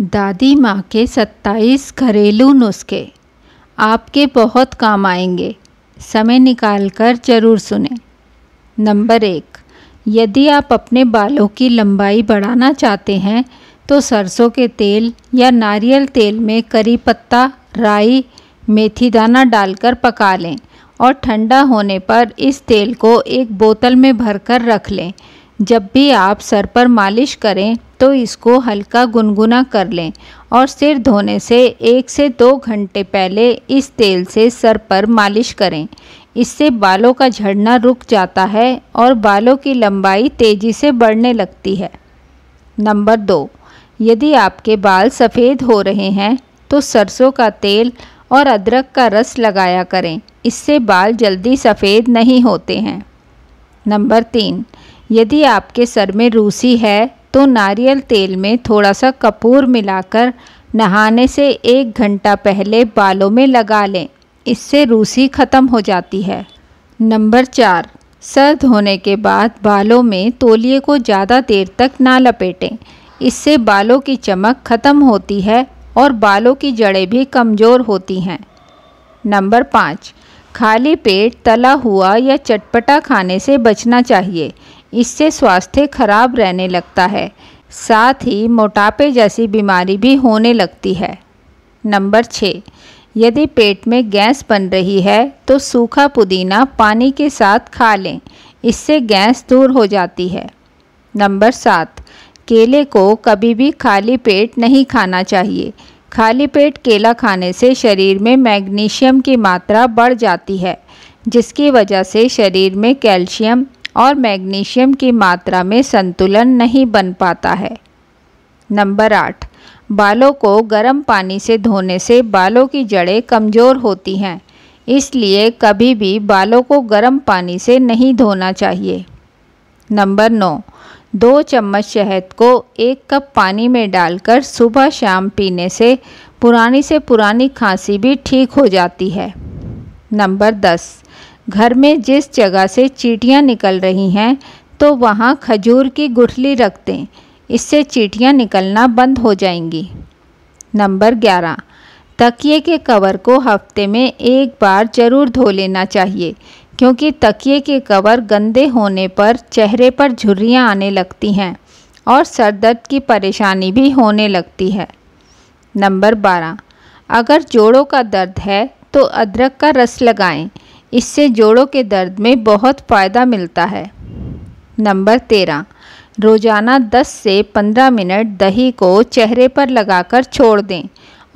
दादी माँ के 27 घरेलू नुस्खे आपके बहुत काम आएंगे समय निकाल कर जरूर सुने नंबर एक यदि आप अपने बालों की लंबाई बढ़ाना चाहते हैं तो सरसों के तेल या नारियल तेल में करी पत्ता राई मेथी दाना डालकर पका लें और ठंडा होने पर इस तेल को एक बोतल में भरकर रख लें जब भी आप सर पर मालिश करें तो इसको हल्का गुनगुना कर लें और सिर धोने से एक से दो घंटे पहले इस तेल से सर पर मालिश करें इससे बालों का झड़ना रुक जाता है और बालों की लंबाई तेज़ी से बढ़ने लगती है नंबर दो यदि आपके बाल सफ़ेद हो रहे हैं तो सरसों का तेल और अदरक का रस लगाया करें इससे बाल जल्दी सफ़ेद नहीं होते हैं नंबर तीन यदि आपके सर में रूसी है तो नारियल तेल में थोड़ा सा कपूर मिलाकर नहाने से एक घंटा पहले बालों में लगा लें इससे रूसी ख़त्म हो जाती है नंबर चार सर्द होने के बाद बालों में तोलिए को ज़्यादा देर तक ना लपेटें इससे बालों की चमक ख़त्म होती है और बालों की जड़ें भी कमज़ोर होती हैं नंबर पाँच खाली पेट तला हुआ या चटपटा खाने से बचना चाहिए इससे स्वास्थ्य खराब रहने लगता है साथ ही मोटापे जैसी बीमारी भी होने लगती है नंबर छः यदि पेट में गैस बन रही है तो सूखा पुदीना पानी के साथ खा लें इससे गैस दूर हो जाती है नंबर सात केले को कभी भी खाली पेट नहीं खाना चाहिए खाली पेट केला खाने से शरीर में मैग्नीशियम की मात्रा बढ़ जाती है जिसकी वजह से शरीर में कैल्शियम और मैग्नीशियम की मात्रा में संतुलन नहीं बन पाता है नंबर आठ बालों को गर्म पानी से धोने से बालों की जड़ें कमज़ोर होती हैं इसलिए कभी भी बालों को गर्म पानी से नहीं धोना चाहिए नंबर नौ दो चम्मच शहद को एक कप पानी में डालकर सुबह शाम पीने से पुरानी से पुरानी खांसी भी ठीक हो जाती है नंबर दस घर में जिस जगह से चीटियाँ निकल रही हैं तो वहाँ खजूर की गुठली रख दें इससे चीटियाँ निकलना बंद हो जाएंगी नंबर ग्यारह तकिए के कवर को हफ्ते में एक बार ज़रूर धो लेना चाहिए क्योंकि तकिए के कवर गंदे होने पर चेहरे पर झुर्रियाँ आने लगती हैं और सर दर्द की परेशानी भी होने लगती है नंबर बारह अगर जोड़ों का दर्द है तो अदरक का रस लगाएं इससे जोड़ों के दर्द में बहुत फ़ायदा मिलता है नंबर तेरह रोज़ाना 10 से 15 मिनट दही को चेहरे पर लगाकर छोड़ दें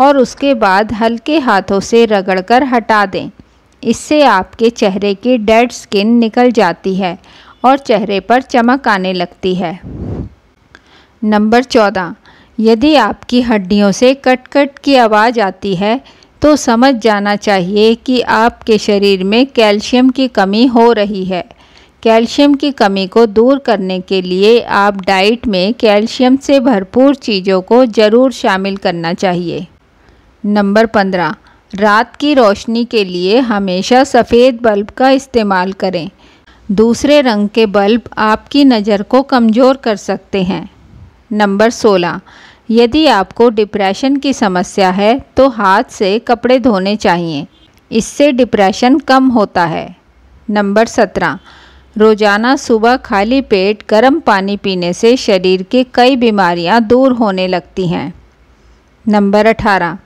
और उसके बाद हल्के हाथों से रगड़कर हटा दें इससे आपके चेहरे की डेड स्किन निकल जाती है और चेहरे पर चमक आने लगती है नंबर चौदह यदि आपकी हड्डियों से कट कट की आवाज़ आती है तो समझ जाना चाहिए कि आपके शरीर में कैल्शियम की कमी हो रही है कैल्शियम की कमी को दूर करने के लिए आप डाइट में कैल्शियम से भरपूर चीज़ों को ज़रूर शामिल करना चाहिए नंबर पंद्रह रात की रोशनी के लिए हमेशा सफ़ेद बल्ब का इस्तेमाल करें दूसरे रंग के बल्ब आपकी नज़र को कमज़ोर कर सकते हैं नंबर सोलह यदि आपको डिप्रेशन की समस्या है तो हाथ से कपड़े धोने चाहिए इससे डिप्रेशन कम होता है नंबर सत्रह रोज़ाना सुबह खाली पेट गर्म पानी पीने से शरीर की कई बीमारियां दूर होने लगती हैं नंबर अठारह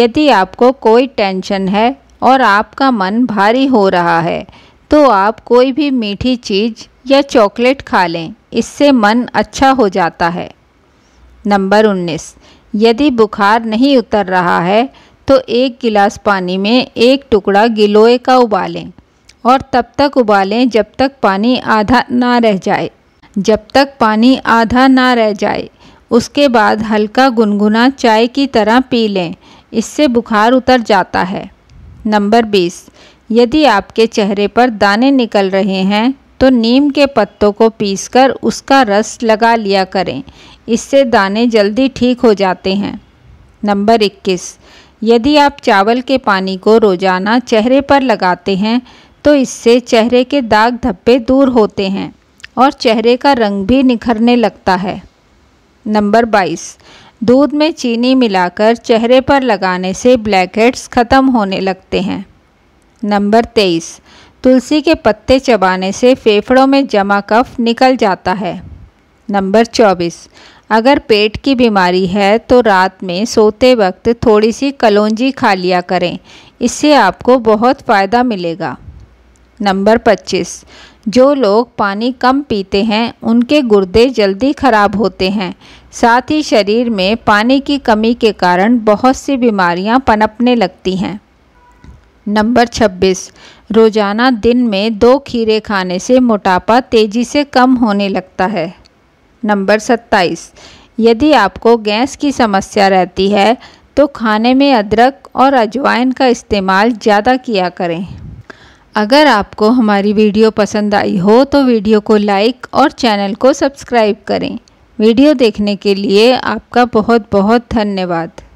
यदि आपको कोई टेंशन है और आपका मन भारी हो रहा है तो आप कोई भी मीठी चीज़ या चॉकलेट खा लें इससे मन अच्छा हो जाता है नंबर 19 यदि बुखार नहीं उतर रहा है तो एक गिलास पानी में एक टुकड़ा गिलोय का उबालें और तब तक उबालें जब तक पानी आधा ना रह जाए जब तक पानी आधा ना रह जाए उसके बाद हल्का गुनगुना चाय की तरह पी लें इससे बुखार उतर जाता है नंबर 20 यदि आपके चेहरे पर दाने निकल रहे हैं तो नीम के पत्तों को पीसकर उसका रस लगा लिया करें इससे दाने जल्दी ठीक हो जाते हैं नंबर 21 यदि आप चावल के पानी को रोज़ाना चेहरे पर लगाते हैं तो इससे चेहरे के दाग धब्बे दूर होते हैं और चेहरे का रंग भी निखरने लगता है नंबर 22 दूध में चीनी मिलाकर चेहरे पर लगाने से ब्लैकहेड्स ख़त्म होने लगते हैं नंबर 23 तुलसी के पत्ते चबाने से फेफड़ों में जमा कफ निकल जाता है नंबर चौबीस अगर पेट की बीमारी है तो रात में सोते वक्त थोड़ी सी कलौजी खा लिया करें इससे आपको बहुत फ़ायदा मिलेगा नंबर पच्चीस जो लोग पानी कम पीते हैं उनके गुर्दे जल्दी ख़राब होते हैं साथ ही शरीर में पानी की कमी के कारण बहुत सी बीमारियां पनपने लगती हैं नंबर 26 रोज़ाना दिन में दो खीरे खाने से मोटापा तेज़ी से कम होने लगता है नंबर 27 यदि आपको गैस की समस्या रहती है तो खाने में अदरक और अजवाइन का इस्तेमाल ज़्यादा किया करें अगर आपको हमारी वीडियो पसंद आई हो तो वीडियो को लाइक और चैनल को सब्सक्राइब करें वीडियो देखने के लिए आपका बहुत बहुत धन्यवाद